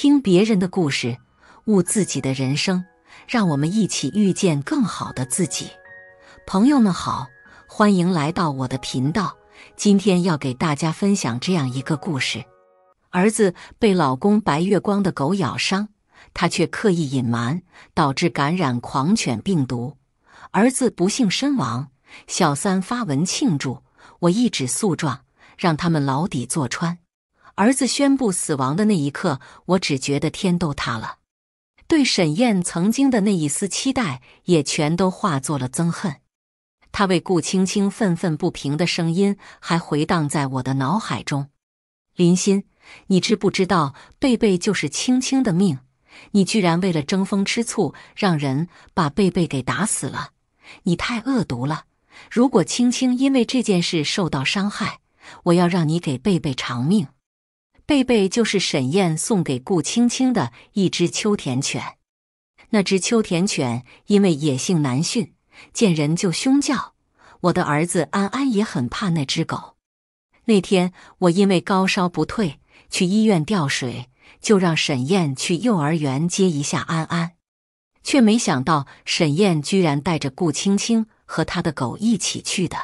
听别人的故事，悟自己的人生，让我们一起遇见更好的自己。朋友们好，欢迎来到我的频道。今天要给大家分享这样一个故事：儿子被老公白月光的狗咬伤，他却刻意隐瞒，导致感染狂犬病毒，儿子不幸身亡。小三发文庆祝，我一纸诉状让他们牢底坐穿。儿子宣布死亡的那一刻，我只觉得天都塌了，对沈燕曾经的那一丝期待也全都化作了憎恨。他为顾青青愤愤不平的声音还回荡在我的脑海中。林欣，你知不知道贝贝就是青青的命？你居然为了争风吃醋，让人把贝贝给打死了！你太恶毒了！如果青青因为这件事受到伤害，我要让你给贝贝偿命。贝贝就是沈燕送给顾青青的一只秋田犬。那只秋田犬因为野性难驯，见人就凶叫。我的儿子安安也很怕那只狗。那天我因为高烧不退，去医院吊水，就让沈燕去幼儿园接一下安安。却没想到沈燕居然带着顾青青和他的狗一起去的。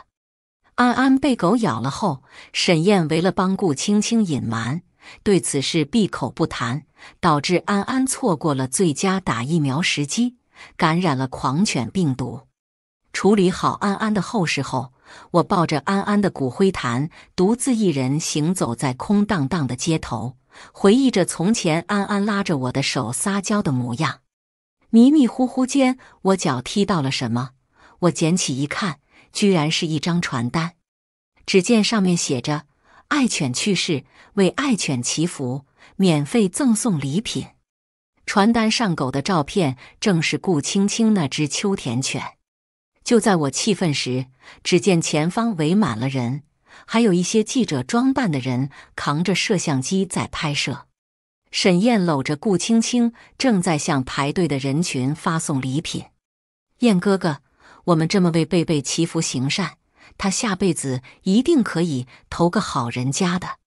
安安被狗咬了后，沈燕为了帮顾青青隐瞒。对此事闭口不谈，导致安安错过了最佳打疫苗时机，感染了狂犬病毒。处理好安安的后事后，我抱着安安的骨灰坛，独自一人行走在空荡荡的街头，回忆着从前安安拉着我的手撒娇的模样。迷迷糊糊间，我脚踢到了什么？我捡起一看，居然是一张传单。只见上面写着。爱犬去世，为爱犬祈福，免费赠送礼品。传单上狗的照片正是顾青青那只秋田犬。就在我气愤时，只见前方围满了人，还有一些记者装扮的人扛着摄像机在拍摄。沈燕搂着顾青青，正在向排队的人群发送礼品。燕哥哥，我们这么为贝贝祈福行善。他下辈子一定可以投个好人家的。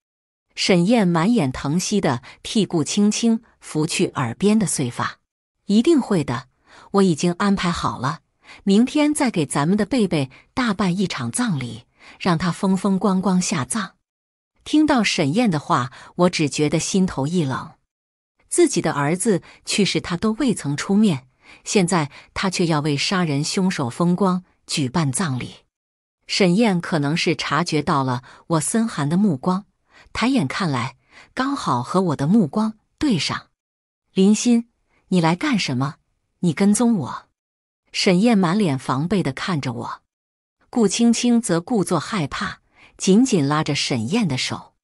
沈燕满眼疼惜的替顾青青拂去耳边的碎发：“一定会的，我已经安排好了，明天再给咱们的贝贝大办一场葬礼，让他风风光光下葬。”听到沈燕的话，我只觉得心头一冷。自己的儿子去世，他都未曾出面，现在他却要为杀人凶手风光举办葬礼。沈燕可能是察觉到了我森寒的目光，抬眼看来，刚好和我的目光对上。林欣，你来干什么？你跟踪我？沈燕满脸防备的看着我，顾青青则故作害怕，紧紧拉着沈燕的手。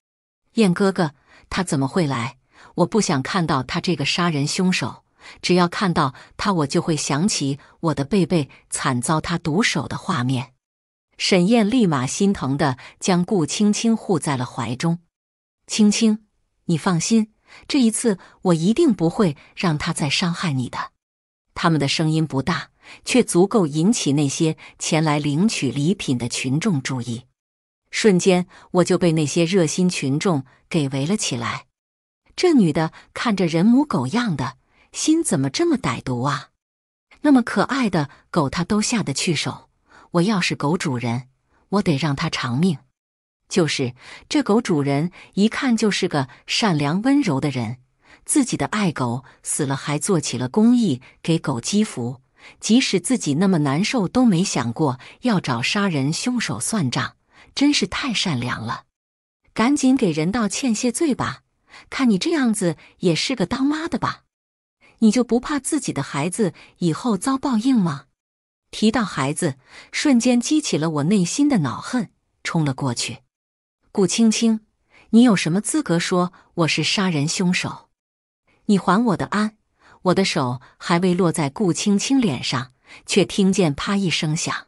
燕哥哥，他怎么会来？我不想看到他这个杀人凶手。只要看到他，我就会想起我的贝贝惨遭他毒手的画面。沈燕立马心疼的将顾青青护在了怀中。“青青，你放心，这一次我一定不会让他再伤害你的。”他们的声音不大，却足够引起那些前来领取礼品的群众注意。瞬间，我就被那些热心群众给围了起来。这女的看着人模狗样的，心怎么这么歹毒啊？那么可爱的狗，她都下得去手。我要是狗主人，我得让它偿命。就是这狗主人一看就是个善良温柔的人，自己的爱狗死了还做起了公益，给狗积福。即使自己那么难受，都没想过要找杀人凶手算账，真是太善良了。赶紧给人道歉谢罪吧！看你这样子也是个当妈的吧？你就不怕自己的孩子以后遭报应吗？提到孩子，瞬间激起了我内心的恼恨，冲了过去。顾青青，你有什么资格说我是杀人凶手？你还我的安！我的手还未落在顾青青脸上，却听见啪一声响，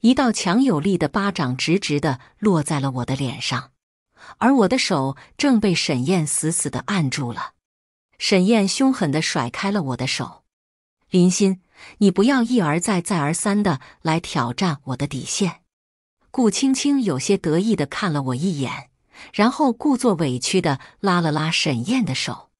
一道强有力的巴掌直直的落在了我的脸上，而我的手正被沈燕死死的按住了。沈燕凶狠的甩开了我的手。林心，你不要一而再、再而三的来挑战我的底线。顾青青有些得意的看了我一眼，然后故作委屈的拉了拉沈燕的手：“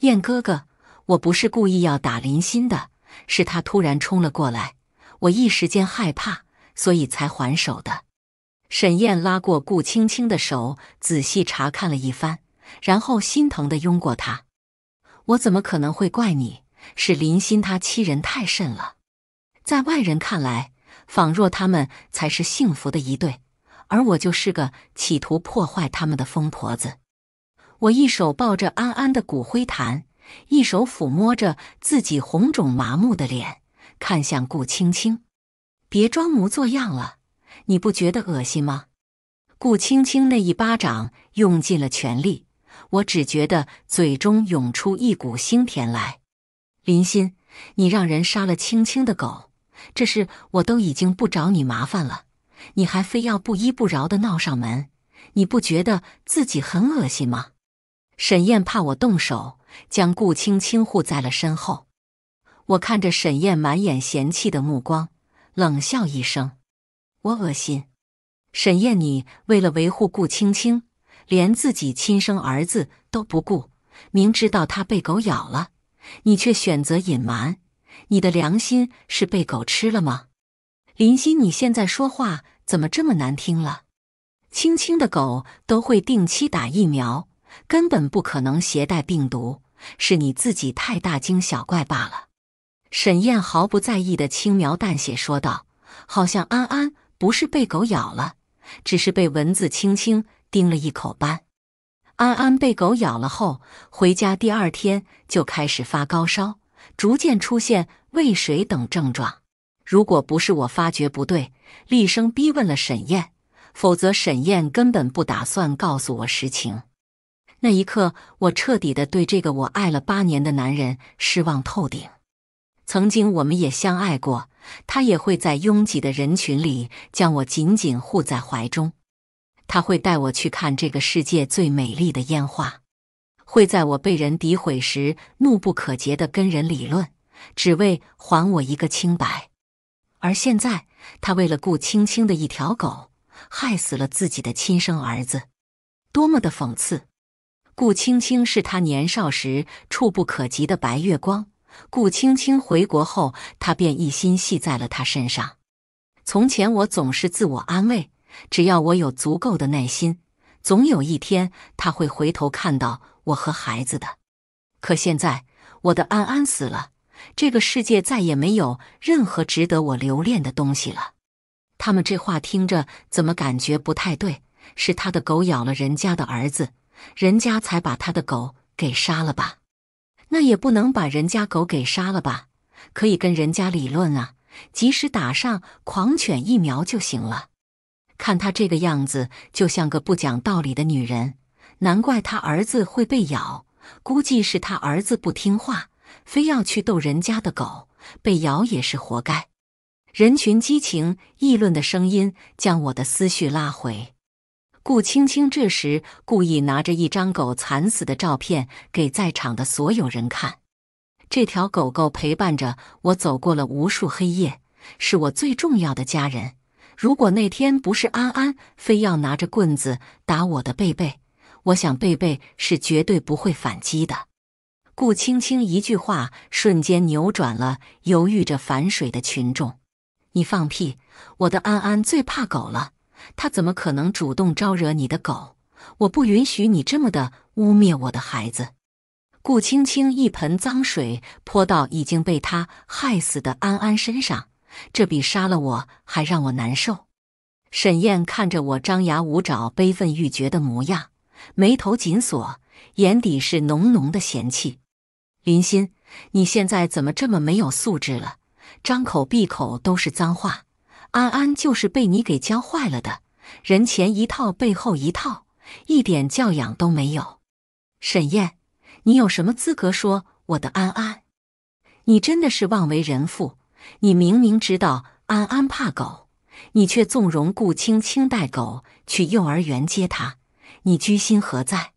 燕哥哥，我不是故意要打林心的，是他突然冲了过来，我一时间害怕，所以才还手的。”沈燕拉过顾青青的手，仔细查看了一番，然后心疼的拥过她：“我怎么可能会怪你？”是林心，她欺人太甚了。在外人看来，仿若他们才是幸福的一对，而我就是个企图破坏他们的疯婆子。我一手抱着安安的骨灰坛，一手抚摸着自己红肿麻木的脸，看向顾青青：“别装模作样了，你不觉得恶心吗？”顾青青那一巴掌用尽了全力，我只觉得嘴中涌出一股腥甜来。林心，你让人杀了青青的狗，这事我都已经不找你麻烦了，你还非要不依不饶的闹上门，你不觉得自己很恶心吗？沈燕怕我动手，将顾青青护在了身后。我看着沈燕满眼嫌弃的目光，冷笑一声：“我恶心。”沈燕，你为了维护顾青青，连自己亲生儿子都不顾，明知道他被狗咬了。你却选择隐瞒，你的良心是被狗吃了吗？林欣，你现在说话怎么这么难听了？青青的狗都会定期打疫苗，根本不可能携带病毒，是你自己太大惊小怪罢了。沈燕毫不在意的轻描淡写说道，好像安安不是被狗咬了，只是被蚊子轻轻叮了一口般。安安被狗咬了后，回家第二天就开始发高烧，逐渐出现畏水等症状。如果不是我发觉不对，厉声逼问了沈燕，否则沈燕根本不打算告诉我实情。那一刻，我彻底的对这个我爱了八年的男人失望透顶。曾经我们也相爱过，他也会在拥挤的人群里将我紧紧护在怀中。他会带我去看这个世界最美丽的烟花，会在我被人诋毁时怒不可遏的跟人理论，只为还我一个清白。而现在，他为了顾青青的一条狗，害死了自己的亲生儿子，多么的讽刺！顾青青是他年少时触不可及的白月光，顾青青回国后，他便一心系在了他身上。从前，我总是自我安慰。只要我有足够的耐心，总有一天他会回头看到我和孩子的。可现在我的安安死了，这个世界再也没有任何值得我留恋的东西了。他们这话听着怎么感觉不太对？是他的狗咬了人家的儿子，人家才把他的狗给杀了吧？那也不能把人家狗给杀了吧？可以跟人家理论啊，及时打上狂犬疫苗就行了。看她这个样子，就像个不讲道理的女人，难怪她儿子会被咬。估计是她儿子不听话，非要去逗人家的狗，被咬也是活该。人群激情议论的声音将我的思绪拉回。顾青青这时故意拿着一张狗惨死的照片给在场的所有人看。这条狗狗陪伴着我走过了无数黑夜，是我最重要的家人。如果那天不是安安非要拿着棍子打我的贝贝，我想贝贝是绝对不会反击的。顾青青一句话瞬间扭转了犹豫着反水的群众。你放屁！我的安安最怕狗了，他怎么可能主动招惹你的狗？我不允许你这么的污蔑我的孩子。顾青青一盆脏水泼到已经被他害死的安安身上。这比杀了我还让我难受。沈燕看着我张牙舞爪、悲愤欲绝的模样，眉头紧锁，眼底是浓浓的嫌弃。林心，你现在怎么这么没有素质了？张口闭口都是脏话，安安就是被你给教坏了的。人前一套，背后一套，一点教养都没有。沈燕，你有什么资格说我的安安？你真的是妄为人父。你明明知道安安怕狗，你却纵容顾青青带狗去幼儿园接他，你居心何在？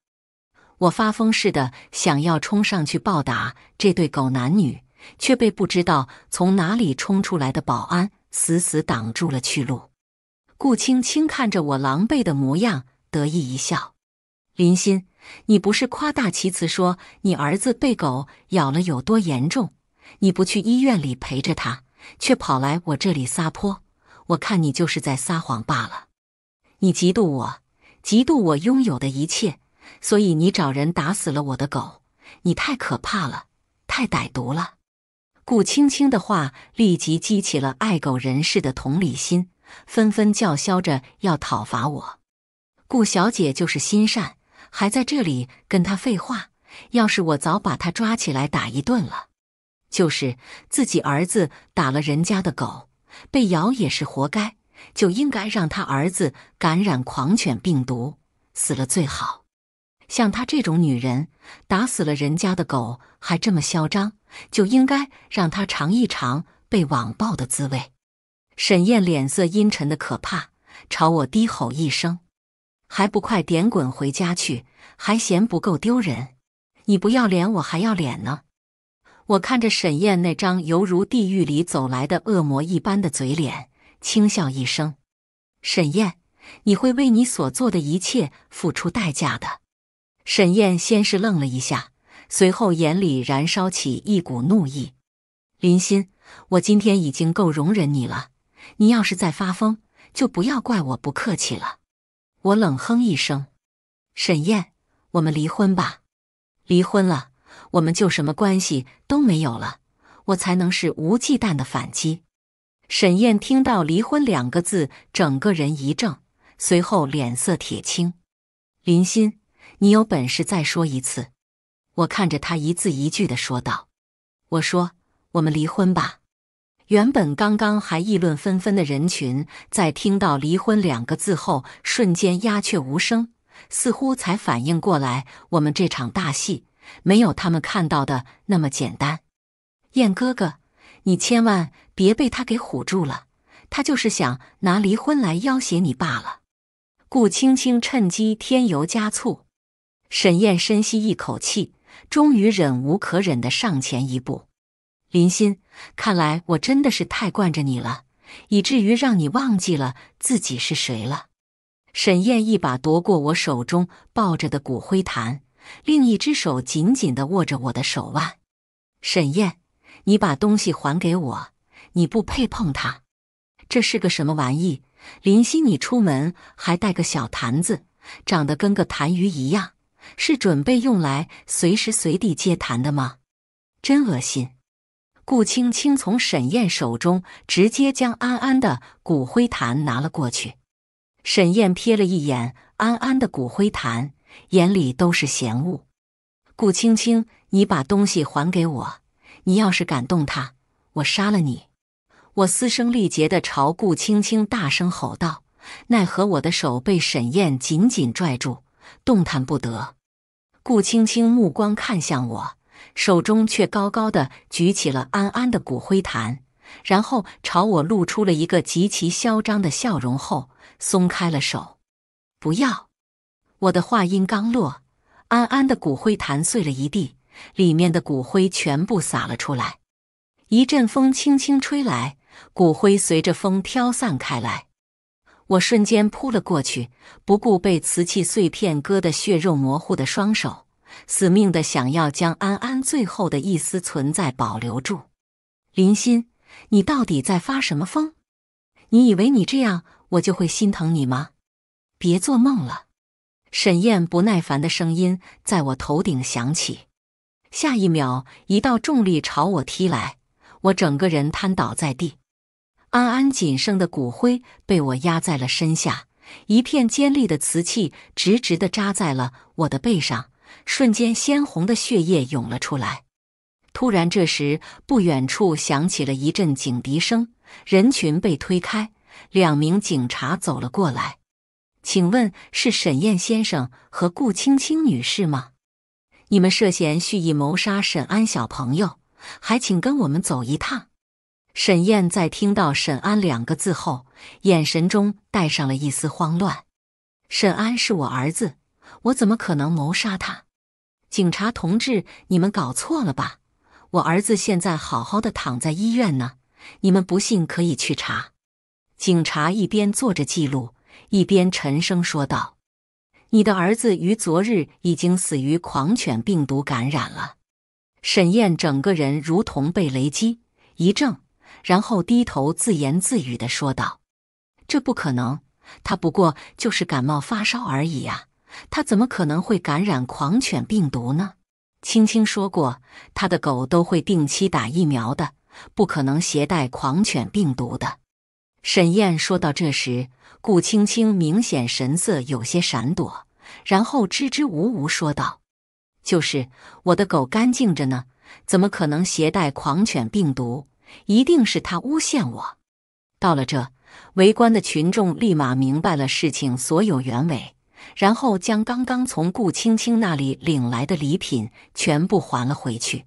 我发疯似的想要冲上去暴打这对狗男女，却被不知道从哪里冲出来的保安死死挡住了去路。顾青青看着我狼狈的模样，得意一笑：“林欣，你不是夸大其词说你儿子被狗咬了有多严重？”你不去医院里陪着他，却跑来我这里撒泼，我看你就是在撒谎罢了。你嫉妒我，嫉妒我拥有的一切，所以你找人打死了我的狗。你太可怕了，太歹毒了。顾青青的话立即激起了爱狗人士的同理心，纷纷叫嚣着要讨伐我。顾小姐就是心善，还在这里跟他废话。要是我早把他抓起来打一顿了。就是自己儿子打了人家的狗，被咬也是活该，就应该让他儿子感染狂犬病毒死了最好。像她这种女人，打死了人家的狗还这么嚣张，就应该让她尝一尝被网暴的滋味。沈燕脸色阴沉的可怕，朝我低吼一声：“还不快点滚回家去？还嫌不够丢人？你不要脸，我还要脸呢。”我看着沈燕那张犹如地狱里走来的恶魔一般的嘴脸，轻笑一声：“沈燕，你会为你所做的一切付出代价的。”沈燕先是愣了一下，随后眼里燃烧起一股怒意：“林心，我今天已经够容忍你了，你要是再发疯，就不要怪我不客气了。”我冷哼一声：“沈燕，我们离婚吧。”离婚了。我们就什么关系都没有了，我才能是无忌惮的反击。沈燕听到“离婚”两个字，整个人一怔，随后脸色铁青。林欣，你有本事再说一次。我看着他，一字一句的说道：“我说，我们离婚吧。”原本刚刚还议论纷纷的人群，在听到“离婚”两个字后，瞬间鸦雀无声，似乎才反应过来我们这场大戏。没有他们看到的那么简单，燕哥哥，你千万别被他给唬住了，他就是想拿离婚来要挟你罢了。顾青青趁机添油加醋，沈燕深吸一口气，终于忍无可忍地上前一步：“林欣，看来我真的是太惯着你了，以至于让你忘记了自己是谁了。”沈燕一把夺过我手中抱着的骨灰坛。另一只手紧紧地握着我的手腕。沈燕，你把东西还给我，你不配碰它。这是个什么玩意？林夕，你出门还带个小坛子，长得跟个痰盂一样，是准备用来随时随地接痰的吗？真恶心！顾青青从沈燕手中直接将安安的骨灰坛拿了过去。沈燕瞥了一眼安安的骨灰坛。眼里都是嫌恶。顾青青，你把东西还给我！你要是敢动他，我杀了你！我嘶声力竭地朝顾青青大声吼道。奈何我的手被沈燕紧紧拽住，动弹不得。顾青青目光看向我，手中却高高的举起了安安的骨灰坛，然后朝我露出了一个极其嚣张的笑容，后松开了手。不要！我的话音刚落，安安的骨灰坛碎了一地，里面的骨灰全部洒了出来。一阵风轻轻吹来，骨灰随着风飘散开来。我瞬间扑了过去，不顾被瓷器碎片割得血肉模糊的双手，死命的想要将安安最后的一丝存在保留住。林心，你到底在发什么疯？你以为你这样我就会心疼你吗？别做梦了！沈燕不耐烦的声音在我头顶响起，下一秒，一道重力朝我踢来，我整个人瘫倒在地。安安仅剩的骨灰被我压在了身下，一片尖利的瓷器直直的扎在了我的背上，瞬间鲜红的血液涌了出来。突然，这时不远处响起了一阵警笛声，人群被推开，两名警察走了过来。请问是沈燕先生和顾青青女士吗？你们涉嫌蓄意谋杀沈安小朋友，还请跟我们走一趟。沈燕在听到“沈安”两个字后，眼神中带上了一丝慌乱。沈安是我儿子，我怎么可能谋杀他？警察同志，你们搞错了吧？我儿子现在好好的躺在医院呢，你们不信可以去查。警察一边做着记录。一边沉声说道：“你的儿子于昨日已经死于狂犬病毒感染了。”沈燕整个人如同被雷击，一怔，然后低头自言自语的说道：“这不可能，他不过就是感冒发烧而已呀，他怎么可能会感染狂犬病毒呢？青青说过，他的狗都会定期打疫苗的，不可能携带狂犬病毒的。”沈燕说到这时，顾青青明显神色有些闪躲，然后支支吾吾说道：“就是我的狗干净着呢，怎么可能携带狂犬病毒？一定是他诬陷我。”到了这，围观的群众立马明白了事情所有原委，然后将刚刚从顾青青那里领来的礼品全部还了回去。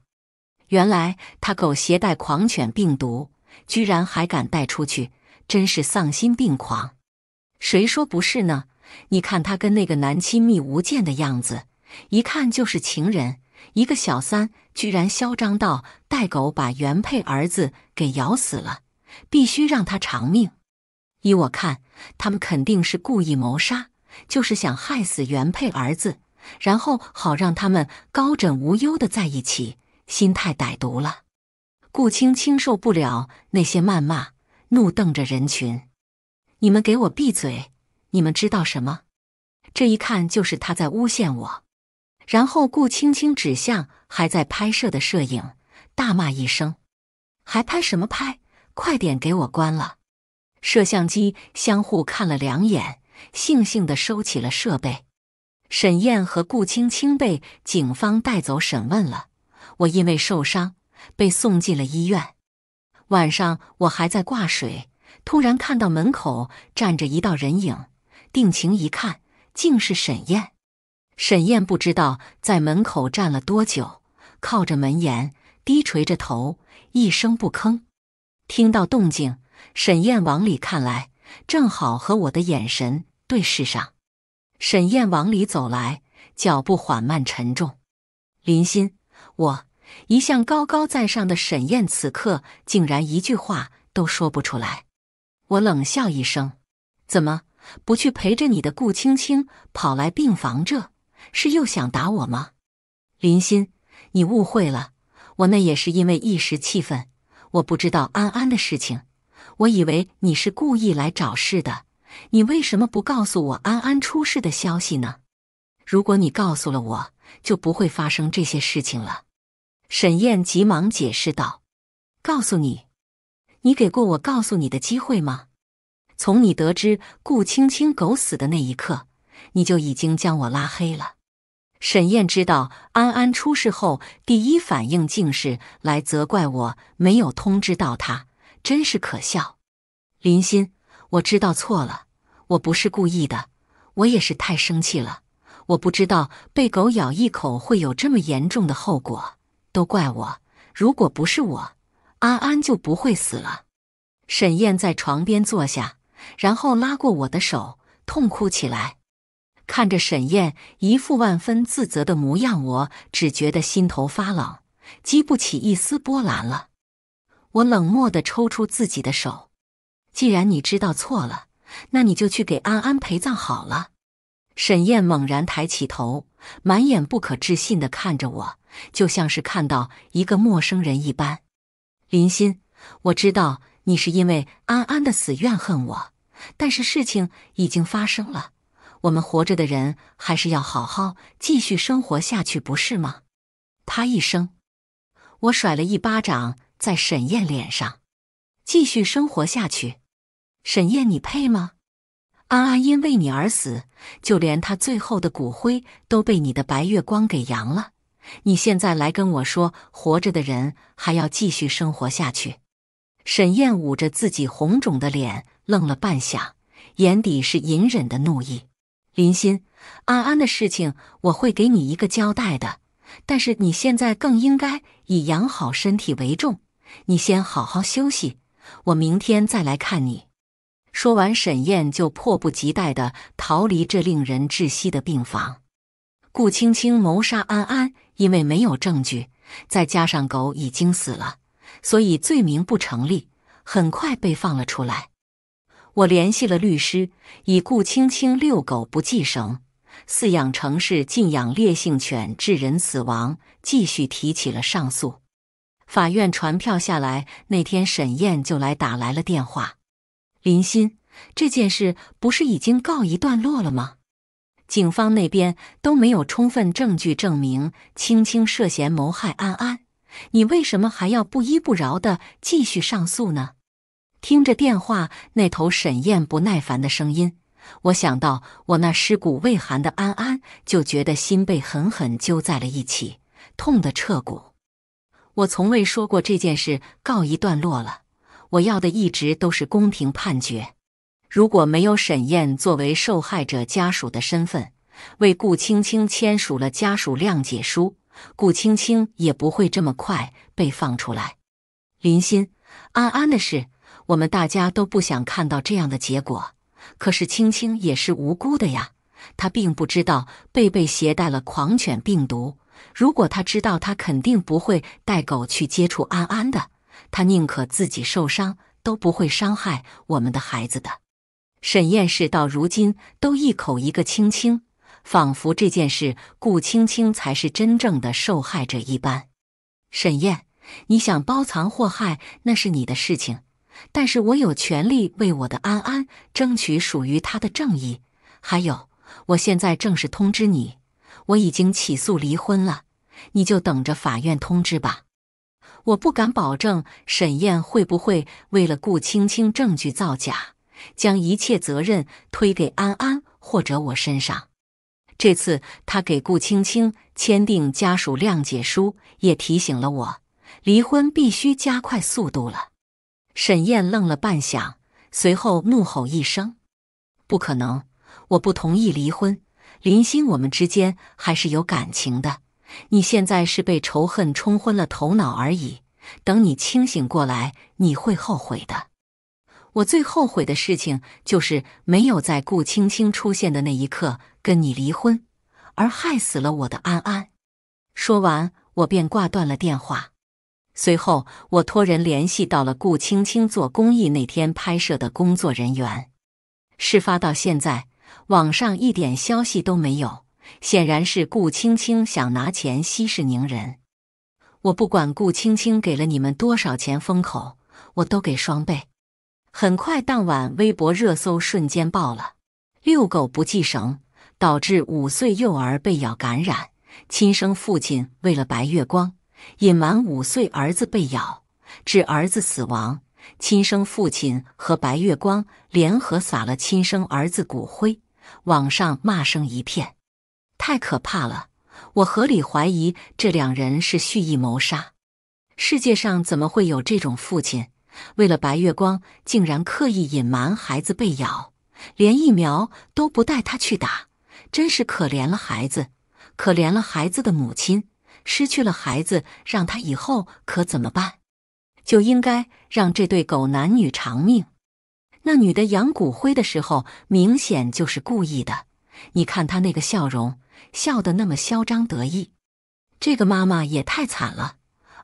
原来他狗携带狂犬病毒，居然还敢带出去！真是丧心病狂，谁说不是呢？你看他跟那个男亲密无间的样子，一看就是情人，一个小三居然嚣张到带狗把原配儿子给咬死了，必须让他偿命。依我看，他们肯定是故意谋杀，就是想害死原配儿子，然后好让他们高枕无忧的在一起，心太歹毒了。顾青青受不了那些谩骂。怒瞪着人群：“你们给我闭嘴！你们知道什么？这一看就是他在诬陷我。”然后顾青青指向还在拍摄的摄影，大骂一声：“还拍什么拍？快点给我关了！”摄像机相互看了两眼，悻悻的收起了设备。沈燕和顾青青被警方带走审问了。我因为受伤被送进了医院。晚上我还在挂水，突然看到门口站着一道人影，定睛一看，竟是沈燕。沈燕不知道在门口站了多久，靠着门沿，低垂着头，一声不吭。听到动静，沈燕往里看来，正好和我的眼神对视上。沈燕往里走来，脚步缓慢沉重。林心，我。一向高高在上的沈燕，此刻竟然一句话都说不出来。我冷笑一声：“怎么不去陪着你的顾青青，跑来病房？这是又想打我吗？”林心，你误会了，我那也是因为一时气愤。我不知道安安的事情，我以为你是故意来找事的。你为什么不告诉我安安出事的消息呢？如果你告诉了我，就不会发生这些事情了。沈燕急忙解释道：“告诉你，你给过我告诉你的机会吗？从你得知顾青青狗死的那一刻，你就已经将我拉黑了。”沈燕知道安安出事后，第一反应竟是来责怪我没有通知到他，真是可笑。林欣，我知道错了，我不是故意的，我也是太生气了，我不知道被狗咬一口会有这么严重的后果。都怪我！如果不是我，安安就不会死了。沈燕在床边坐下，然后拉过我的手，痛哭起来。看着沈燕一副万分自责的模样，我只觉得心头发冷，激不起一丝波澜了。我冷漠的抽出自己的手，既然你知道错了，那你就去给安安陪葬好了。沈燕猛然抬起头，满眼不可置信的看着我，就像是看到一个陌生人一般。林欣，我知道你是因为安安的死怨恨我，但是事情已经发生了，我们活着的人还是要好好继续生活下去，不是吗？他一声，我甩了一巴掌在沈燕脸上。继续生活下去，沈燕，你配吗？安安因为你而死，就连他最后的骨灰都被你的白月光给扬了。你现在来跟我说活着的人还要继续生活下去？沈燕捂着自己红肿的脸，愣了半晌，眼底是隐忍的怒意。林心，安安的事情我会给你一个交代的，但是你现在更应该以养好身体为重。你先好好休息，我明天再来看你。说完，沈燕就迫不及待地逃离这令人窒息的病房。顾青青谋杀安安，因为没有证据，再加上狗已经死了，所以罪名不成立，很快被放了出来。我联系了律师，以顾青青遛狗不系绳、饲养城市禁养烈性犬致人死亡，继续提起了上诉。法院传票下来那天，沈燕就来打来了电话。林欣，这件事不是已经告一段落了吗？警方那边都没有充分证据证明青青涉嫌谋害安安，你为什么还要不依不饶的继续上诉呢？听着电话那头沈燕不耐烦的声音，我想到我那尸骨未寒的安安，就觉得心被狠狠揪在了一起，痛得彻骨。我从未说过这件事告一段落了。我要的一直都是公平判决。如果没有沈燕作为受害者家属的身份，为顾青青签署了家属谅解书，顾青青也不会这么快被放出来。林欣，安安的事，我们大家都不想看到这样的结果。可是青青也是无辜的呀，她并不知道贝贝携带了狂犬病毒。如果她知道，她肯定不会带狗去接触安安的。他宁可自己受伤，都不会伤害我们的孩子的。沈燕事到如今，都一口一个青青，仿佛这件事顾青青才是真正的受害者一般。沈燕，你想包藏祸害，那是你的事情，但是我有权利为我的安安争取属于他的正义。还有，我现在正式通知你，我已经起诉离婚了，你就等着法院通知吧。我不敢保证沈燕会不会为了顾青青证据造假，将一切责任推给安安或者我身上。这次他给顾青青签订家属谅解书，也提醒了我，离婚必须加快速度了。沈燕愣了半晌，随后怒吼一声：“不可能！我不同意离婚，林欣，我们之间还是有感情的。”你现在是被仇恨冲昏了头脑而已，等你清醒过来，你会后悔的。我最后悔的事情就是没有在顾青青出现的那一刻跟你离婚，而害死了我的安安。说完，我便挂断了电话。随后，我托人联系到了顾青青做公益那天拍摄的工作人员。事发到现在，网上一点消息都没有。显然是顾青青想拿钱息事宁人。我不管顾青青给了你们多少钱封口，我都给双倍。很快，当晚微博热搜瞬间爆了：遛狗不系绳导致五岁幼儿被咬感染，亲生父亲为了白月光隐瞒五岁儿子被咬致儿子死亡，亲生父亲和白月光联合撒了亲生儿子骨灰，网上骂声一片。太可怕了！我合理怀疑这两人是蓄意谋杀。世界上怎么会有这种父亲？为了白月光，竟然刻意隐瞒孩子被咬，连疫苗都不带他去打，真是可怜了孩子，可怜了孩子的母亲。失去了孩子，让他以后可怎么办？就应该让这对狗男女偿命。那女的扬骨灰的时候，明显就是故意的。你看她那个笑容。笑得那么嚣张得意，这个妈妈也太惨了，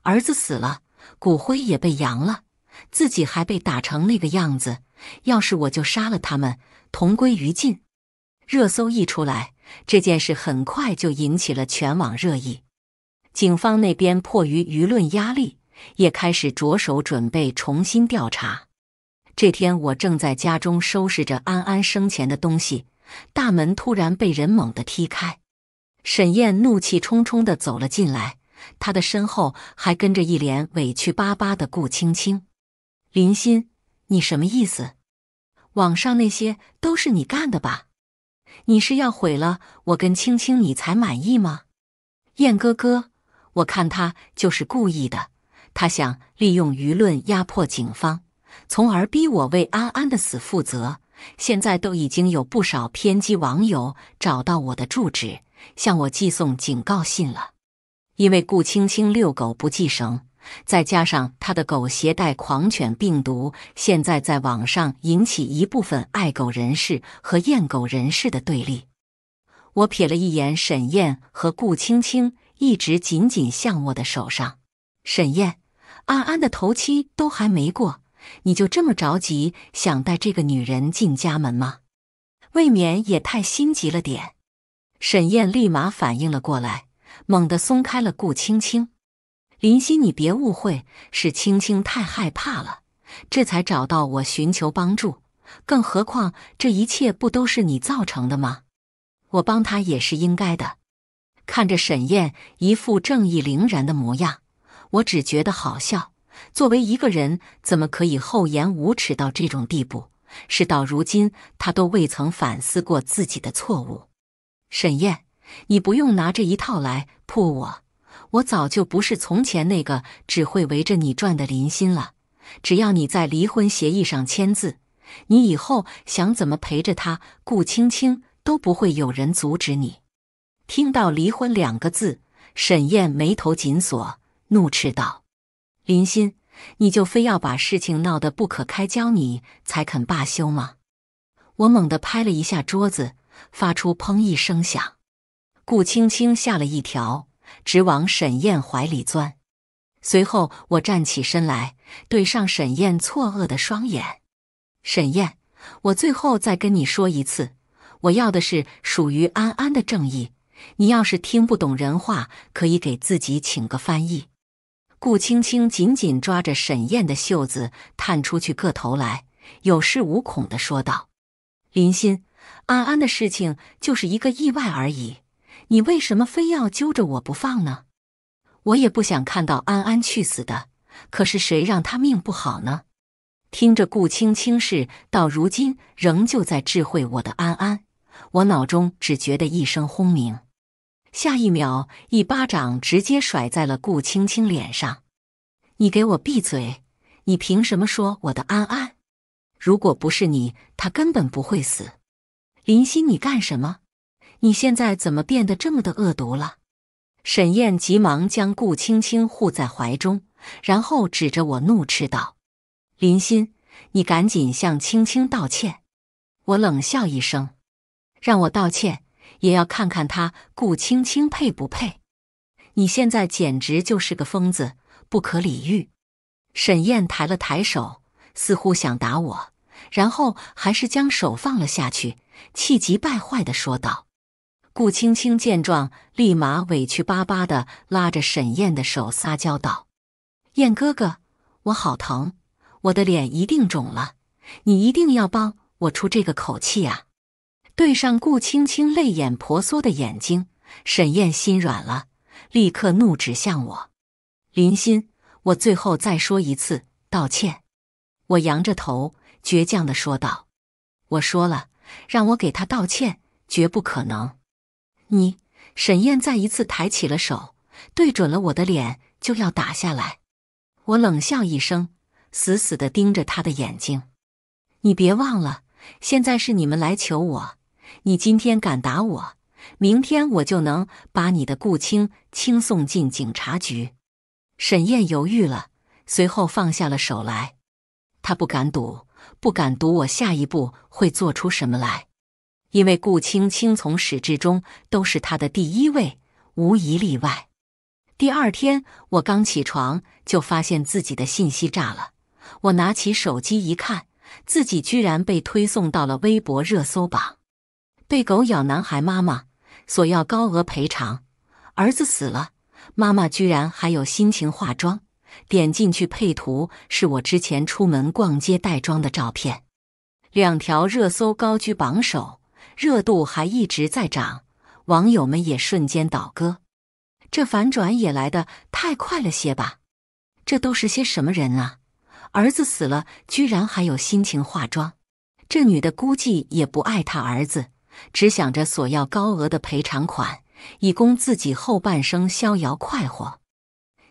儿子死了，骨灰也被扬了，自己还被打成那个样子。要是我就杀了他们，同归于尽。热搜一出来，这件事很快就引起了全网热议。警方那边迫于舆论压力，也开始着手准备重新调查。这天我正在家中收拾着安安生前的东西，大门突然被人猛地踢开。沈燕怒气冲冲的走了进来，她的身后还跟着一脸委屈巴巴的顾青青。林欣，你什么意思？网上那些都是你干的吧？你是要毁了我跟青青你才满意吗？燕哥哥，我看他就是故意的，他想利用舆论压迫警方，从而逼我为安安的死负责。现在都已经有不少偏激网友找到我的住址。向我寄送警告信了，因为顾青青遛狗不系绳，再加上她的狗携带狂犬病毒，现在在网上引起一部分爱狗人士和厌狗人士的对立。我瞥了一眼沈燕和顾青青，一直紧紧相握的手上。沈燕，安安的头七都还没过，你就这么着急想带这个女人进家门吗？未免也太心急了点。沈燕立马反应了过来，猛地松开了顾青青。林心，你别误会，是青青太害怕了，这才找到我寻求帮助。更何况这一切不都是你造成的吗？我帮他也是应该的。看着沈燕一副正义凛然的模样，我只觉得好笑。作为一个人，怎么可以厚颜无耻到这种地步？事到如今，他都未曾反思过自己的错误。沈燕，你不用拿这一套来扑我，我早就不是从前那个只会围着你转的林心了。只要你在离婚协议上签字，你以后想怎么陪着他顾青青都不会有人阻止你。听到“离婚”两个字，沈燕眉头紧锁，怒斥道：“林心，你就非要把事情闹得不可开交，你才肯罢休吗？”我猛地拍了一下桌子。发出“砰”一声响，顾青青吓了一跳，直往沈燕怀里钻。随后，我站起身来，对上沈燕错愕的双眼。沈燕，我最后再跟你说一次，我要的是属于安安的正义。你要是听不懂人话，可以给自己请个翻译。顾青青紧紧抓着沈燕的袖子，探出去个头来，有恃无恐的说道：“林心。”安安的事情就是一个意外而已，你为什么非要揪着我不放呢？我也不想看到安安去死的，可是谁让他命不好呢？听着，顾青青是到如今仍旧在智慧我的安安，我脑中只觉得一声轰鸣，下一秒一巴掌直接甩在了顾青青脸上。你给我闭嘴！你凭什么说我的安安？如果不是你，他根本不会死。林欣，你干什么？你现在怎么变得这么的恶毒了？沈燕急忙将顾青青护在怀中，然后指着我怒斥道：“林欣，你赶紧向青青道歉！”我冷笑一声：“让我道歉，也要看看他顾青青配不配？你现在简直就是个疯子，不可理喻！”沈燕抬了抬手，似乎想打我，然后还是将手放了下去。气急败坏的说道。顾青青见状，立马委屈巴巴的拉着沈燕的手撒娇道：“燕哥哥，我好疼，我的脸一定肿了，你一定要帮我出这个口气啊！”对上顾青青泪眼婆娑的眼睛，沈燕心软了，立刻怒指向我：“林心，我最后再说一次，道歉！”我扬着头，倔强的说道：“我说了。”让我给他道歉，绝不可能！你，沈燕再一次抬起了手，对准了我的脸，就要打下来。我冷笑一声，死死的盯着他的眼睛。你别忘了，现在是你们来求我。你今天敢打我，明天我就能把你的顾青轻送进警察局。沈燕犹豫了，随后放下了手来。他不敢赌。不敢赌我下一步会做出什么来，因为顾青青从始至终都是他的第一位，无一例外。第二天我刚起床就发现自己的信息炸了，我拿起手机一看，自己居然被推送到了微博热搜榜，被狗咬男孩妈妈索要高额赔偿，儿子死了，妈妈居然还有心情化妆。点进去配图是我之前出门逛街带妆的照片，两条热搜高居榜首，热度还一直在涨，网友们也瞬间倒戈。这反转也来得太快了些吧？这都是些什么人啊？儿子死了，居然还有心情化妆？这女的估计也不爱她儿子，只想着索要高额的赔偿款，以供自己后半生逍遥快活。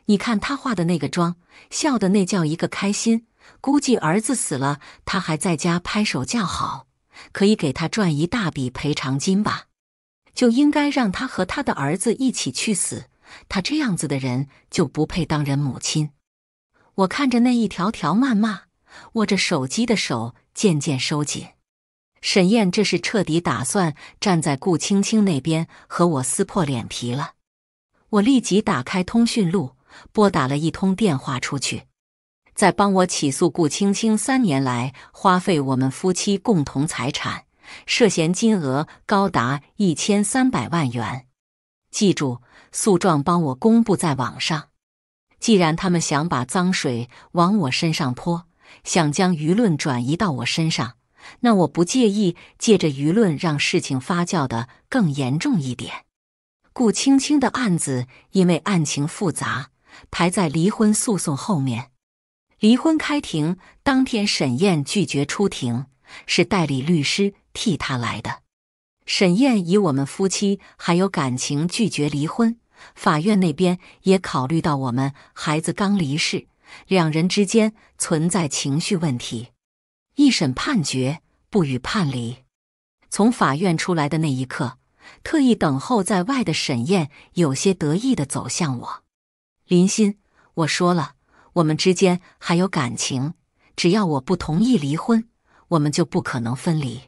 你看他画的那个妆，笑的那叫一个开心。估计儿子死了，他还在家拍手叫好，可以给他赚一大笔赔偿金吧？就应该让他和他的儿子一起去死。他这样子的人就不配当人母亲。我看着那一条条谩骂，握着手机的手渐渐收紧。沈燕这是彻底打算站在顾青青那边和我撕破脸皮了。我立即打开通讯录。拨打了一通电话出去，在帮我起诉顾青青。三年来花费我们夫妻共同财产，涉嫌金额高达一千三百万元。记住，诉状帮我公布在网上。既然他们想把脏水往我身上泼，想将舆论转移到我身上，那我不介意借着舆论让事情发酵的更严重一点。顾青青的案子因为案情复杂。排在离婚诉讼后面。离婚开庭当天，沈燕拒绝出庭，是代理律师替她来的。沈燕以我们夫妻还有感情拒绝离婚，法院那边也考虑到我们孩子刚离世，两人之间存在情绪问题，一审判决不予判离。从法院出来的那一刻，特意等候在外的沈燕有些得意的走向我。林欣，我说了，我们之间还有感情，只要我不同意离婚，我们就不可能分离。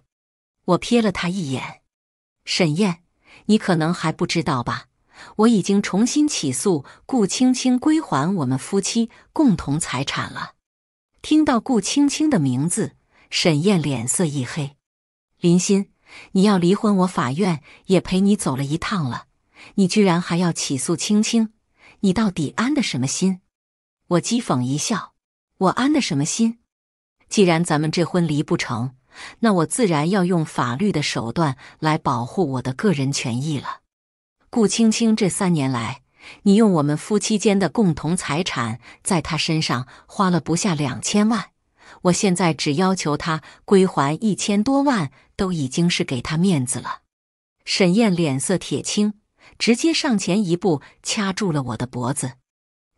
我瞥了他一眼。沈燕，你可能还不知道吧，我已经重新起诉顾青青归还我们夫妻共同财产了。听到顾青青的名字，沈燕脸色一黑。林欣，你要离婚，我法院也陪你走了一趟了，你居然还要起诉青青？你到底安的什么心？我讥讽一笑。我安的什么心？既然咱们这婚离不成，那我自然要用法律的手段来保护我的个人权益了。顾青青这三年来，你用我们夫妻间的共同财产，在他身上花了不下两千万。我现在只要求他归还一千多万，都已经是给他面子了。沈燕脸色铁青。直接上前一步，掐住了我的脖子。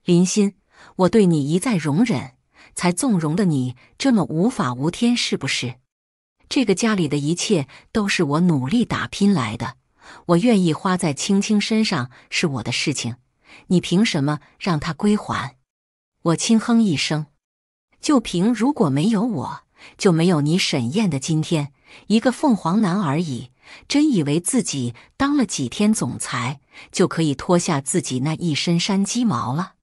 林欣，我对你一再容忍，才纵容的你这么无法无天，是不是？这个家里的一切都是我努力打拼来的，我愿意花在青青身上是我的事情，你凭什么让她归还？我轻哼一声，就凭如果没有我，就没有你沈燕的今天，一个凤凰男而已。真以为自己当了几天总裁就可以脱下自己那一身山鸡毛了？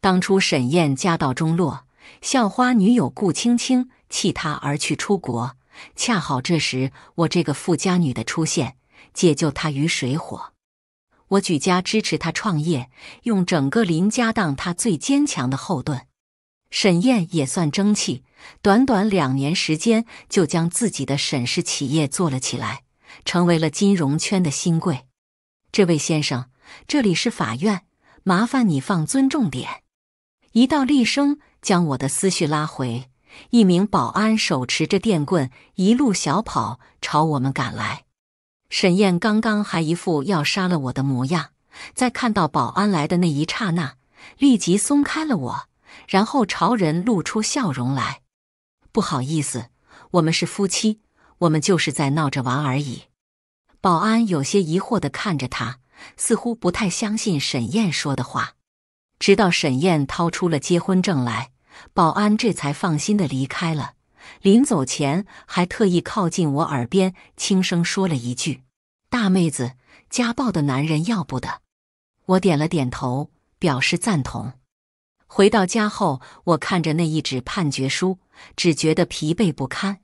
当初沈燕家道中落，校花女友顾青青弃她而去出国，恰好这时我这个富家女的出现，解救她于水火。我举家支持她创业，用整个林家当她最坚强的后盾。沈燕也算争气，短短两年时间就将自己的沈氏企业做了起来。成为了金融圈的新贵。这位先生，这里是法院，麻烦你放尊重点。一道厉声将我的思绪拉回。一名保安手持着电棍，一路小跑朝我们赶来。沈燕刚刚还一副要杀了我的模样，在看到保安来的那一刹那，立即松开了我，然后朝人露出笑容来。不好意思，我们是夫妻。我们就是在闹着玩而已。保安有些疑惑地看着他，似乎不太相信沈燕说的话。直到沈燕掏出了结婚证来，保安这才放心地离开了。临走前，还特意靠近我耳边轻声说了一句：“大妹子，家暴的男人要不得。”我点了点头，表示赞同。回到家后，我看着那一纸判决书，只觉得疲惫不堪。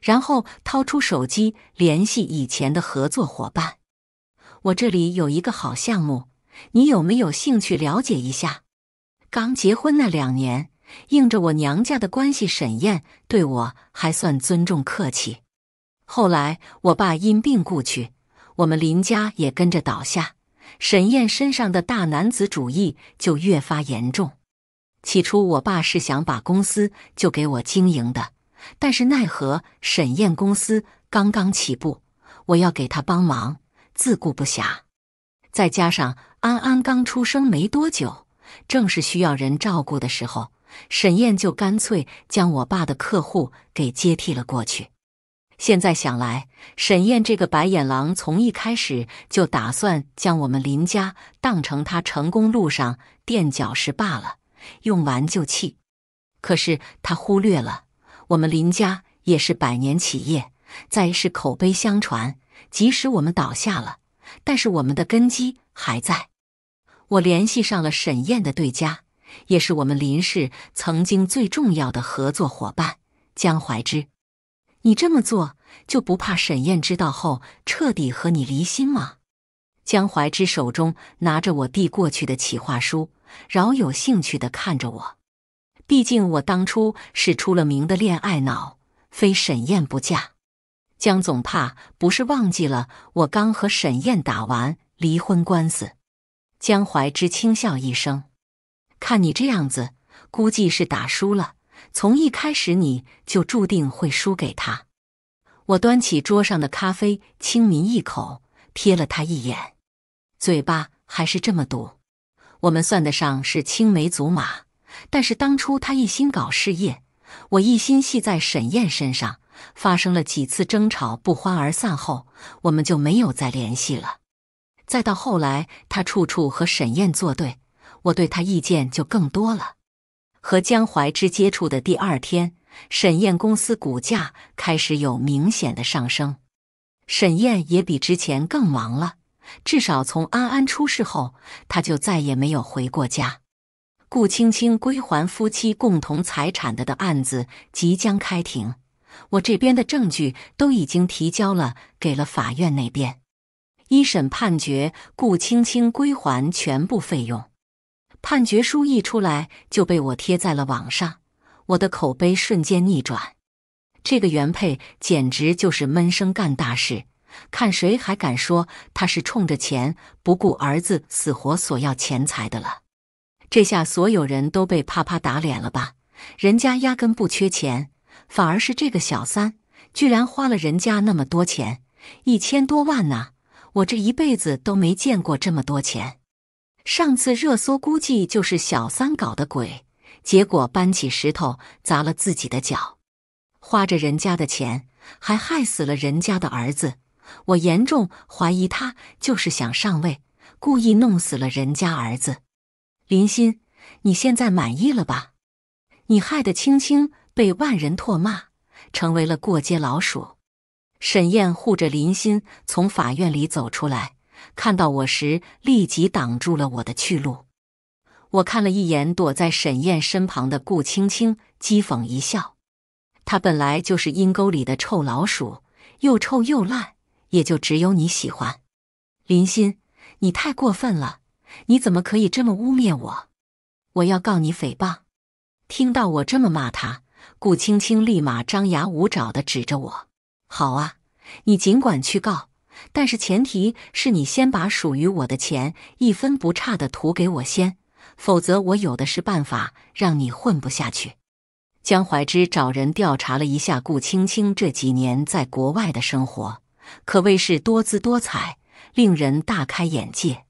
然后掏出手机联系以前的合作伙伴，我这里有一个好项目，你有没有兴趣了解一下？刚结婚那两年，应着我娘家的关系，沈燕对我还算尊重客气。后来我爸因病故去，我们林家也跟着倒下，沈燕身上的大男子主义就越发严重。起初我爸是想把公司就给我经营的。但是奈何沈燕公司刚刚起步，我要给他帮忙，自顾不暇。再加上安安刚出生没多久，正是需要人照顾的时候，沈燕就干脆将我爸的客户给接替了过去。现在想来，沈燕这个白眼狼从一开始就打算将我们林家当成他成功路上垫脚石罢了，用完就弃。可是他忽略了。我们林家也是百年企业，在世口碑相传。即使我们倒下了，但是我们的根基还在。我联系上了沈燕的对家，也是我们林氏曾经最重要的合作伙伴江淮之。你这么做就不怕沈燕知道后彻底和你离心吗？江淮之手中拿着我递过去的企划书，饶有兴趣的看着我。毕竟我当初是出了名的恋爱脑，非沈燕不嫁。江总怕不是忘记了我刚和沈燕打完离婚官司。江淮之轻笑一声：“看你这样子，估计是打输了。从一开始你就注定会输给他。”我端起桌上的咖啡，轻抿一口，瞥了他一眼，嘴巴还是这么堵。我们算得上是青梅竹马。但是当初他一心搞事业，我一心系在沈燕身上，发生了几次争吵，不欢而散后，我们就没有再联系了。再到后来，他处处和沈燕作对，我对他意见就更多了。和江怀之接触的第二天，沈燕公司股价开始有明显的上升，沈燕也比之前更忙了。至少从安安出事后，他就再也没有回过家。顾青青归还夫妻共同财产的的案子即将开庭，我这边的证据都已经提交了给了法院那边。一审判决顾青青归还全部费用，判决书一出来就被我贴在了网上，我的口碑瞬间逆转。这个原配简直就是闷声干大事，看谁还敢说他是冲着钱不顾儿子死活索要钱财的了。这下所有人都被啪啪打脸了吧？人家压根不缺钱，反而是这个小三居然花了人家那么多钱，一千多万呢！我这一辈子都没见过这么多钱。上次热搜估计就是小三搞的鬼，结果搬起石头砸了自己的脚，花着人家的钱还害死了人家的儿子。我严重怀疑他就是想上位，故意弄死了人家儿子。林心，你现在满意了吧？你害得青青被万人唾骂，成为了过街老鼠。沈燕护着林心从法院里走出来，看到我时立即挡住了我的去路。我看了一眼躲在沈燕身旁的顾青青，讥讽一笑：“她本来就是阴沟里的臭老鼠，又臭又烂，也就只有你喜欢。”林心，你太过分了。你怎么可以这么污蔑我？我要告你诽谤！听到我这么骂他，顾青青立马张牙舞爪地指着我：“好啊，你尽管去告，但是前提是你先把属于我的钱一分不差地吐给我先，否则我有的是办法让你混不下去。”江怀之找人调查了一下顾青青这几年在国外的生活，可谓是多姿多彩，令人大开眼界。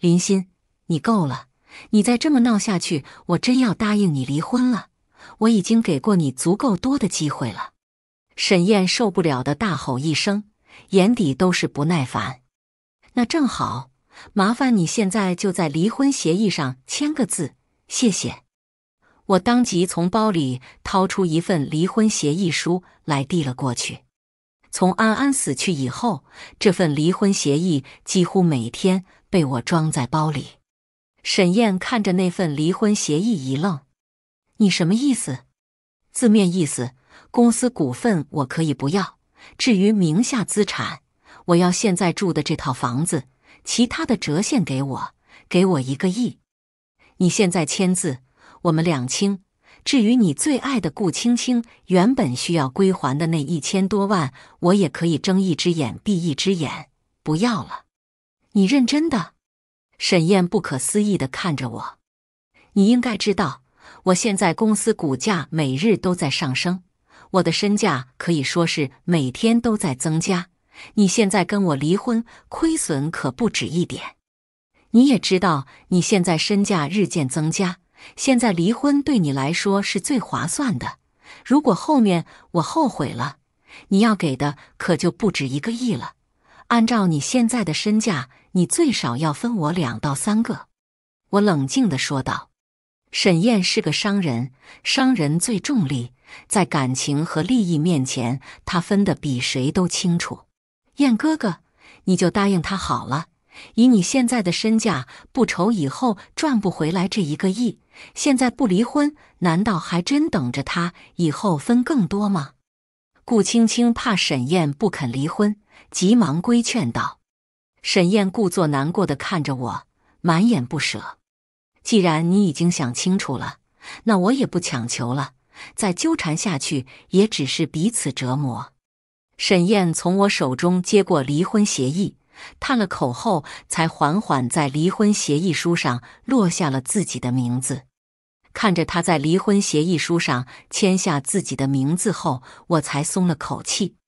林欣，你够了！你再这么闹下去，我真要答应你离婚了。我已经给过你足够多的机会了。沈燕受不了的大吼一声，眼底都是不耐烦。那正好，麻烦你现在就在离婚协议上签个字，谢谢。我当即从包里掏出一份离婚协议书来递了过去。从安安死去以后，这份离婚协议几乎每天。被我装在包里。沈燕看着那份离婚协议，一愣：“你什么意思？”字面意思，公司股份我可以不要。至于名下资产，我要现在住的这套房子，其他的折现给我，给我一个亿。你现在签字，我们两清。至于你最爱的顾青青，原本需要归还的那一千多万，我也可以睁一只眼闭一只眼，不要了。你认真的？沈燕不可思议的看着我。你应该知道，我现在公司股价每日都在上升，我的身价可以说是每天都在增加。你现在跟我离婚，亏损可不止一点。你也知道，你现在身价日渐增加，现在离婚对你来说是最划算的。如果后面我后悔了，你要给的可就不止一个亿了。按照你现在的身价。你最少要分我两到三个，我冷静地说道。沈燕是个商人，商人最重利，在感情和利益面前，他分得比谁都清楚。燕哥哥，你就答应他好了，以你现在的身价，不愁以后赚不回来这一个亿。现在不离婚，难道还真等着他以后分更多吗？顾青青怕沈燕不肯离婚，急忙规劝道。沈燕故作难过的看着我，满眼不舍。既然你已经想清楚了，那我也不强求了。再纠缠下去，也只是彼此折磨。沈燕从我手中接过离婚协议，叹了口后，才缓缓在离婚协议书上落下了自己的名字。看着他在离婚协议书上签下自己的名字后，我才松了口气。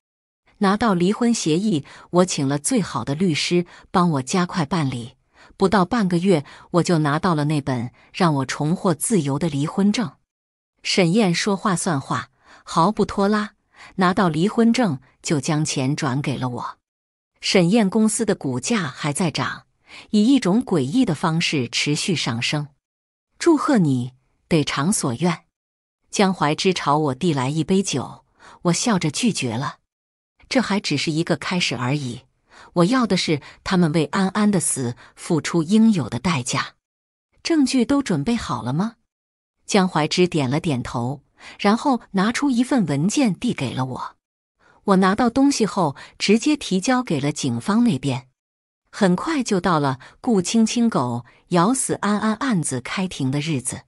拿到离婚协议，我请了最好的律师帮我加快办理，不到半个月我就拿到了那本让我重获自由的离婚证。沈燕说话算话，毫不拖拉，拿到离婚证就将钱转给了我。沈燕公司的股价还在涨，以一种诡异的方式持续上升。祝贺你，得偿所愿。江淮之朝我递来一杯酒，我笑着拒绝了。这还只是一个开始而已。我要的是他们为安安的死付出应有的代价。证据都准备好了吗？江怀之点了点头，然后拿出一份文件递给了我。我拿到东西后，直接提交给了警方那边。很快就到了顾青青狗咬死安安案子开庭的日子。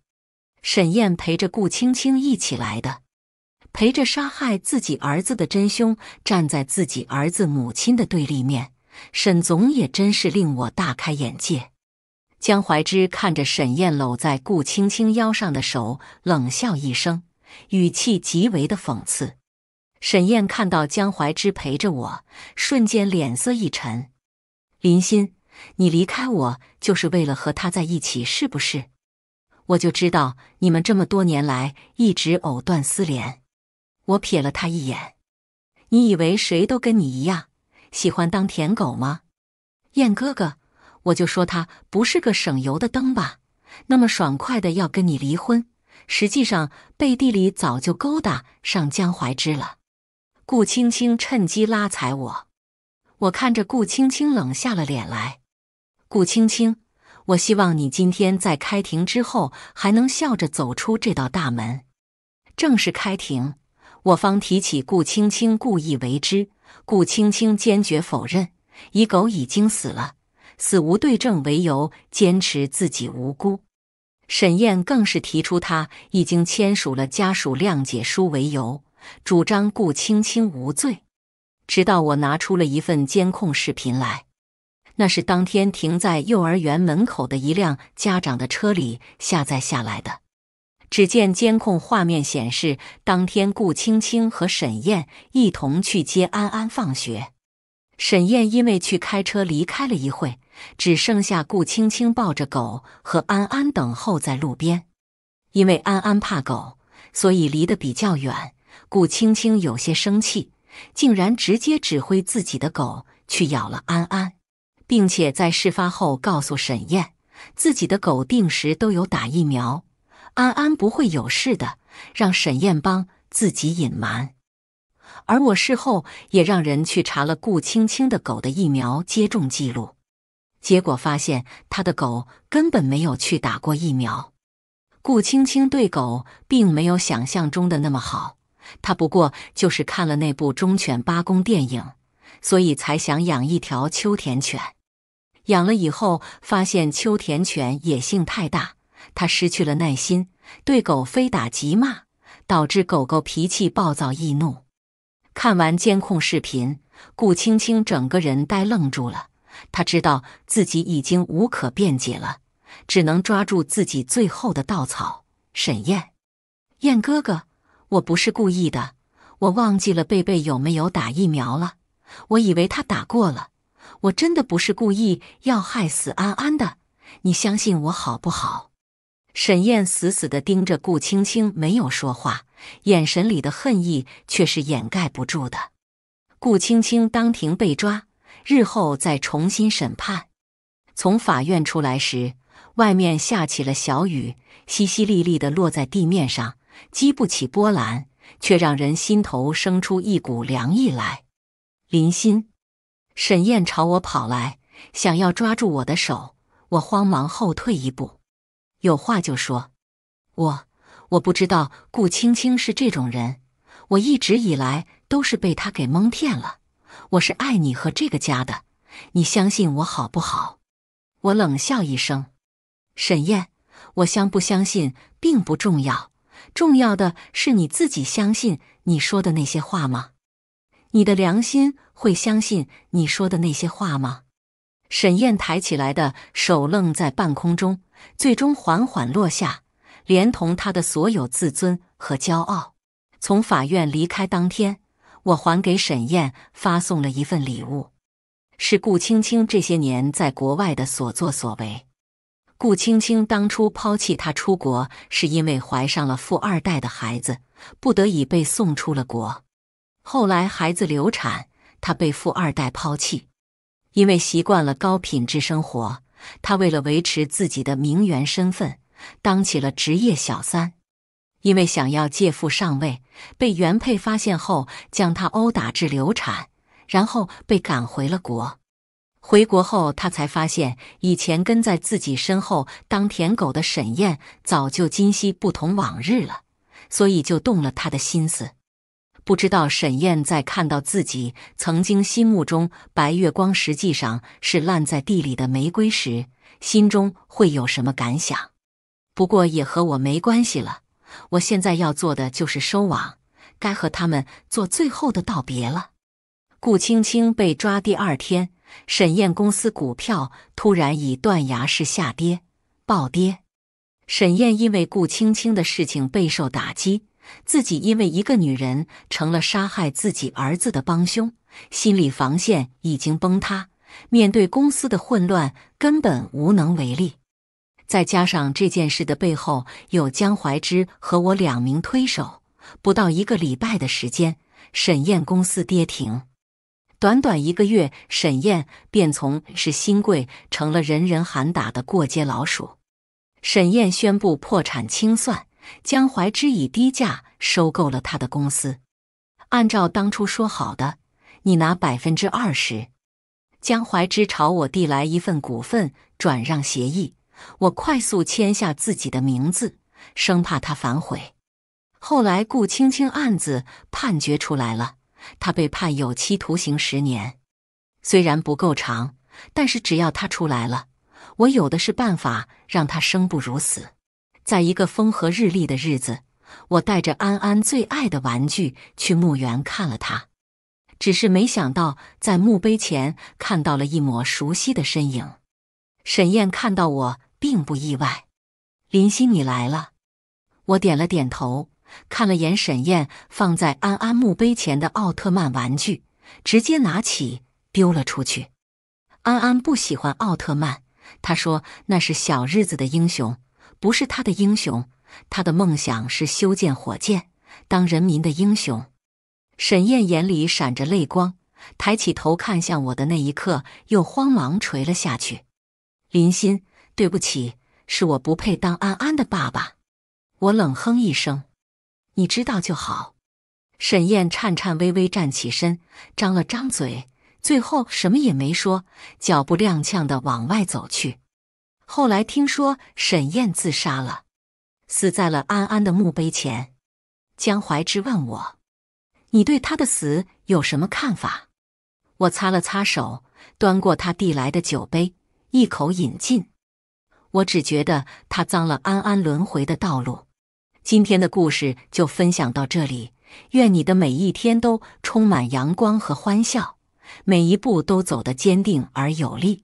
沈燕陪着顾青青一起来的。陪着杀害自己儿子的真凶站在自己儿子母亲的对立面，沈总也真是令我大开眼界。江怀之看着沈燕搂在顾青青腰上的手，冷笑一声，语气极为的讽刺。沈燕看到江怀之陪着我，瞬间脸色一沉：“林心，你离开我就是为了和他在一起，是不是？我就知道你们这么多年来一直藕断丝连。”我瞥了他一眼，你以为谁都跟你一样喜欢当舔狗吗？燕哥哥，我就说他不是个省油的灯吧，那么爽快的要跟你离婚，实际上背地里早就勾搭上江淮之了。顾青青趁机拉踩我，我看着顾青青冷下了脸来。顾青青，我希望你今天在开庭之后还能笑着走出这道大门。正式开庭。我方提起顾青青故意为之，顾青青坚决否认，以狗已经死了，死无对证为由，坚持自己无辜。沈燕更是提出他已经签署了家属谅解书为由，主张顾青青无罪。直到我拿出了一份监控视频来，那是当天停在幼儿园门口的一辆家长的车里下载下来的。只见监控画面显示，当天顾青青和沈燕一同去接安安放学。沈燕因为去开车离开了一会，只剩下顾青青抱着狗和安安等候在路边。因为安安怕狗，所以离得比较远。顾青青有些生气，竟然直接指挥自己的狗去咬了安安，并且在事发后告诉沈燕，自己的狗定时都有打疫苗。安安不会有事的，让沈燕帮自己隐瞒，而我事后也让人去查了顾青青的狗的疫苗接种记录，结果发现她的狗根本没有去打过疫苗。顾青青对狗并没有想象中的那么好，她不过就是看了那部《忠犬八公》电影，所以才想养一条秋田犬。养了以后，发现秋田犬野性太大。他失去了耐心，对狗非打即骂，导致狗狗脾气暴躁易怒。看完监控视频，顾青青整个人呆愣住了。他知道自己已经无可辩解了，只能抓住自己最后的稻草——沈燕。燕哥哥，我不是故意的，我忘记了贝贝有没有打疫苗了。我以为他打过了，我真的不是故意要害死安安的。你相信我好不好？沈燕死死地盯着顾青青，没有说话，眼神里的恨意却是掩盖不住的。顾青青当庭被抓，日后再重新审判。从法院出来时，外面下起了小雨，淅淅沥沥地落在地面上，激不起波澜，却让人心头生出一股凉意来。林心，沈燕朝我跑来，想要抓住我的手，我慌忙后退一步。有话就说，我我不知道顾青青是这种人，我一直以来都是被她给蒙骗了。我是爱你和这个家的，你相信我好不好？我冷笑一声，沈燕，我相不相信并不重要，重要的是你自己相信你说的那些话吗？你的良心会相信你说的那些话吗？沈燕抬起来的手愣在半空中。最终缓缓落下，连同他的所有自尊和骄傲。从法院离开当天，我还给沈燕发送了一份礼物，是顾青青这些年在国外的所作所为。顾青青当初抛弃他出国，是因为怀上了富二代的孩子，不得已被送出了国。后来孩子流产，他被富二代抛弃，因为习惯了高品质生活。他为了维持自己的名媛身份，当起了职业小三。因为想要借腹上位，被原配发现后，将他殴打至流产，然后被赶回了国。回国后，他才发现以前跟在自己身后当舔狗的沈燕，早就今昔不同往日了，所以就动了他的心思。不知道沈燕在看到自己曾经心目中白月光实际上是烂在地里的玫瑰时，心中会有什么感想。不过也和我没关系了。我现在要做的就是收网，该和他们做最后的道别了。顾青青被抓第二天，沈燕公司股票突然以断崖式下跌，暴跌。沈燕因为顾青青的事情备受打击。自己因为一个女人成了杀害自己儿子的帮凶，心理防线已经崩塌，面对公司的混乱根本无能为力。再加上这件事的背后有江怀之和我两名推手，不到一个礼拜的时间，沈燕公司跌停；短短一个月，沈燕便从是新贵成了人人喊打的过街老鼠。沈燕宣布破产清算。江淮之以低价收购了他的公司，按照当初说好的，你拿百分之二十。江淮之朝我递来一份股份转让协议，我快速签下自己的名字，生怕他反悔。后来顾青青案子判决出来了，他被判有期徒刑十年，虽然不够长，但是只要他出来了，我有的是办法让他生不如死。在一个风和日丽的日子，我带着安安最爱的玩具去墓园看了他。只是没想到，在墓碑前看到了一抹熟悉的身影。沈燕看到我，并不意外。林夕，你来了。我点了点头，看了眼沈燕放在安安墓碑前的奥特曼玩具，直接拿起丢了出去。安安不喜欢奥特曼，他说那是小日子的英雄。不是他的英雄，他的梦想是修建火箭，当人民的英雄。沈燕眼里闪着泪光，抬起头看向我的那一刻，又慌忙垂了下去。林欣，对不起，是我不配当安安的爸爸。我冷哼一声：“你知道就好。”沈燕颤颤巍巍站起身，张了张嘴，最后什么也没说，脚步踉跄的往外走去。后来听说沈燕自杀了，死在了安安的墓碑前。江怀之问我：“你对他的死有什么看法？”我擦了擦手，端过他递来的酒杯，一口饮尽。我只觉得他脏了安安轮回的道路。今天的故事就分享到这里，愿你的每一天都充满阳光和欢笑，每一步都走得坚定而有力。